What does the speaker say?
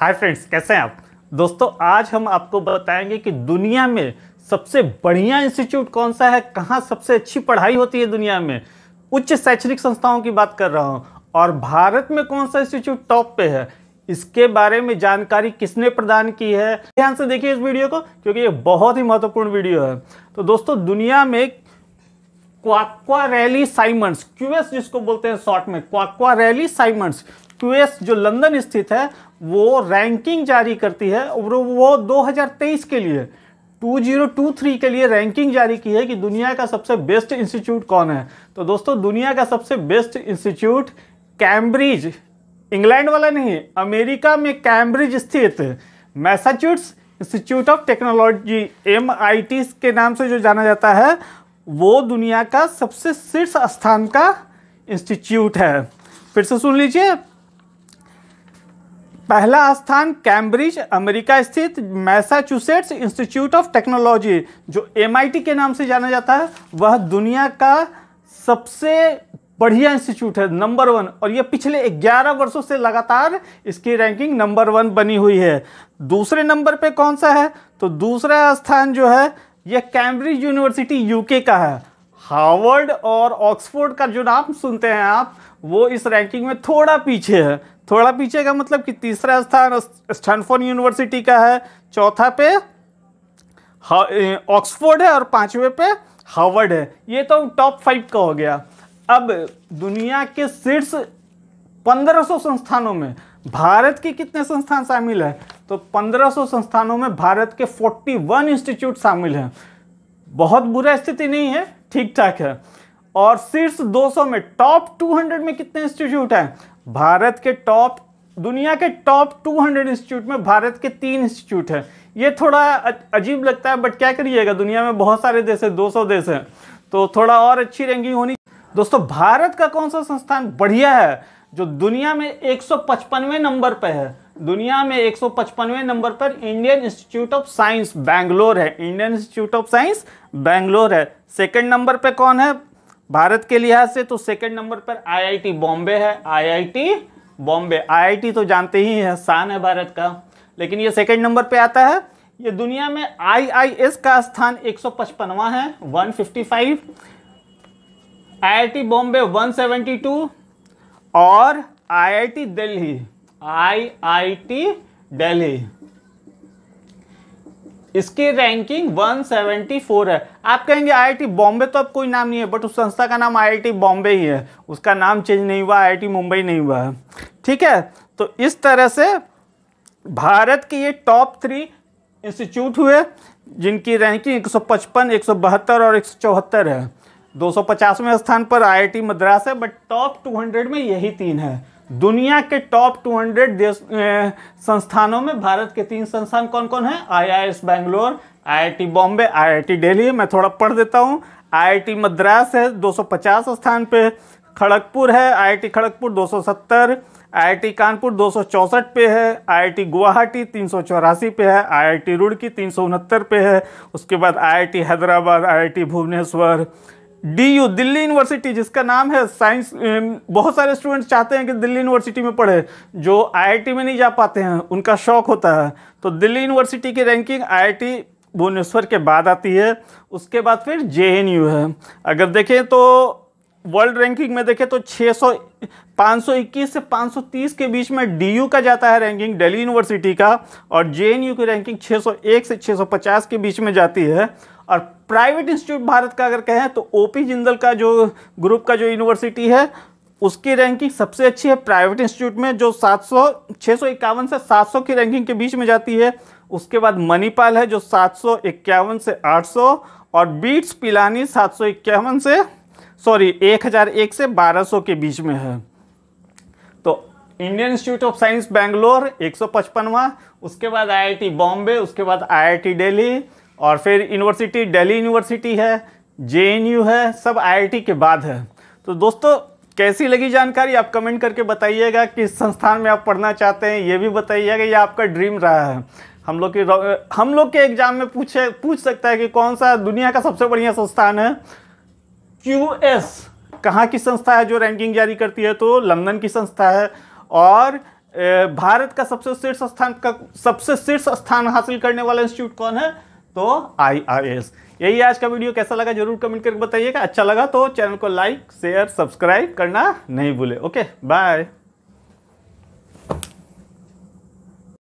hi friends कैसे हैं आप दोस्तों आज हम आपको बताएंगे कि दुनिया में सबसे बढ़िया इंस्टीट्यूट कौन सा है कहाँ सबसे अच्छी पढ़ाई होती है दुनिया में उच्च शैक्षणिक संस्थाओं की बात कर रहा हूँ और भारत में कौन सा इंस्टीट्यूट टॉप पे है इसके बारे में जानकारी किसने प्रदान की है ध्यान से देखिए इस वीडियो को क्योंकि ये बहुत ही महत्वपूर्ण वीडियो है तो दोस्तों दुनिया में क्वाक्वा रैली साइमंड क्यूएस जिसको बोलते हैं शॉर्ट में क्वाक्वा रैली साइमंड क्यूएस जो लंदन स्थित है वो रैंकिंग जारी करती है और वो 2023 के लिए 2023 के लिए रैंकिंग जारी की है कि दुनिया का सबसे बेस्ट इंस्टीट्यूट कौन है तो दोस्तों दुनिया का सबसे बेस्ट इंस्टीट्यूट कैम्ब्रिज इंग्लैंड वाला नहीं अमेरिका में कैम्ब्रिज स्थित Massachusetts Institute of Technology M के नाम से जो जाना जाता है वो दुनिया का सबसे शीर्ष स्थान का इंस्टीट्यूट है फिर से सुन लीजिए पहला स्थान कैम्ब्रिज अमेरिका स्थित मैसाचुसेट्स इंस्टीट्यूट ऑफ टेक्नोलॉजी जो एम के नाम से जाना जाता है वह दुनिया का सबसे बढ़िया इंस्टीट्यूट है नंबर वन और यह पिछले 11 वर्षों से लगातार इसकी रैंकिंग नंबर वन बनी हुई है दूसरे नंबर पे कौन सा है तो दूसरा स्थान जो है यह कैम्ब्रिज यूनिवर्सिटी यूके का है हार्वर्ड और ऑक्सफोर्ड का जो नाम सुनते हैं आप वो इस रैंकिंग में थोड़ा पीछे है थोड़ा पीछे का मतलब कि तीसरा स्थान स्टैनफोर्ड यूनिवर्सिटी का है चौथा पे ऑक्सफोर्ड है और पांचवे पे हार्वर्ड है ये तो टॉप फाइव का हो गया अब दुनिया के शीर्ष 1500 संस्थानों में भारत के कितने संस्थान शामिल है तो 1500 संस्थानों में भारत के 41 इंस्टीट्यूट शामिल हैं बहुत बुरा स्थिति नहीं है ठीक ठाक है और शीर्ष 200 में टॉप 200 में कितने इंस्टीट्यूट हैं भारत के टॉप दुनिया के टॉप 200 इंस्टीट्यूट में भारत के तीन इंस्टीट्यूट हैं ये थोड़ा अजीब लगता है बट क्या करिएगा दुनिया में बहुत सारे देश हैं 200 देश हैं तो थोड़ा और अच्छी रैंकिंग होनी दोस्तों भारत का कौन सा संस्थान बढ़िया है जो दुनिया में एक नंबर पर है दुनिया में एक नंबर पर Indian institute of Science Bangalore है Indian institute of Science Bangalore है सेकंड नंबर पे कौन है भारत के लिहाज से तो सेकंड नंबर पर आईआईटी बॉम्बे है आईआईटी बॉम्बे आईआईटी तो जानते ही है शान है भारत का लेकिन ये सेकंड नंबर पे आता है ये दुनिया में आईआईएस का स्थान 155वां है 155 आईआईटी बॉम्बे 172 और आईआईटी दिल्ली आईआईटी दिल्ली इसकी रैंकिंग 174 है आप कहेंगे आईआईटी बॉम्बे तो अब कोई नाम नहीं है बट उस संस्था का नाम आईआईटी बॉम्बे ही है उसका नाम चेंज नहीं हुआ आईआईटी मुंबई नहीं हुआ है ठीक है तो इस तरह से भारत के ये टॉप थ्री इंस्टीट्यूट हुए जिनकी रैंकिंग 155, 172 और 174 है 250वें स्थान पर आई मद्रास है बट टॉप टू में यही तीन है दुनिया के टॉप 200 देश संस्थानों में भारत के तीन संस्थान कौन कौन हैं IIS Bangalore IIT Bombay IIT Delhi मैं थोड़ा पढ़ देता हूँ आईआईटी मद्रास है 250 स्थान पे खड़गपुर है आईआईटी खड़गपुर 270 आईआईटी कानपुर दो पे है आईआईटी गुवाहाटी तीन पे है आईआईटी रुड़की तीन पे है उसके बाद IIT Hyderabad IIT Bhubaneswar D U Delhi university जिसका नाम है साइंस बहुत सारे स्टूडेंट्स चाहते हैं कि दिल्ली यूनिवर्सिटी में पढ़े जो आईआईटी में नहीं जा पाते हैं उनका शौक होता है तो दिल्ली यूनिवर्सिटी की रैंकिंग आईआईटी भुवनेश्वर के बाद आती है उसके बाद फिर जे है अगर देखें तो वर्ल्ड रैंकिंग में देखें तो 600 521 से 530 के बीच में डी का जाता है रैंकिंग दिल्ली यूनिवर्सिटी का और जे की रैंकिंग 601 से 650 के बीच में जाती है और प्राइवेट इंस्टीट्यूट भारत का अगर कहें तो ओ जिंदल का जो ग्रुप का जो यूनिवर्सिटी है उसकी रैंकिंग सबसे अच्छी है प्राइवेट इंस्टीट्यूट में जो सात सौ से सात की रैंकिंग के बीच में जाती है उसके बाद मणिपाल है जो सात से आठ और बीट्स पिलानी सात से सॉरी 1001 से 1200 के बीच में है तो Indian institute of science Bangalore 155वां उसके बाद आईआईटी बॉम्बे उसके बाद आईआईटी दिल्ली और फिर यूनिवर्सिटी दिल्ली यूनिवर्सिटी है जे है सब आई के बाद है तो दोस्तों कैसी लगी जानकारी आप कमेंट करके बताइएगा किस संस्थान में आप पढ़ना चाहते हैं ये भी बताइएगा ये आपका ड्रीम रहा है हम लोग की हम लोग के एग्ज़ाम में पूछे पूछ सकता है कि कौन सा दुनिया का सबसे बढ़िया संस्थान है क्यू एस कहाँ की संस्था है जो रैंकिंग जारी करती है तो लंदन की संस्था है और भारत का सबसे शीर्ष स्थान का सबसे शीर्ष स्थान हासिल करने वाला इंस्टीट्यूट कौन है तो आई आई एस यही आज का वीडियो कैसा लगा जरूर कमेंट करके बताइएगा अच्छा लगा तो चैनल को लाइक शेयर सब्सक्राइब करना नहीं भूले ओके बाय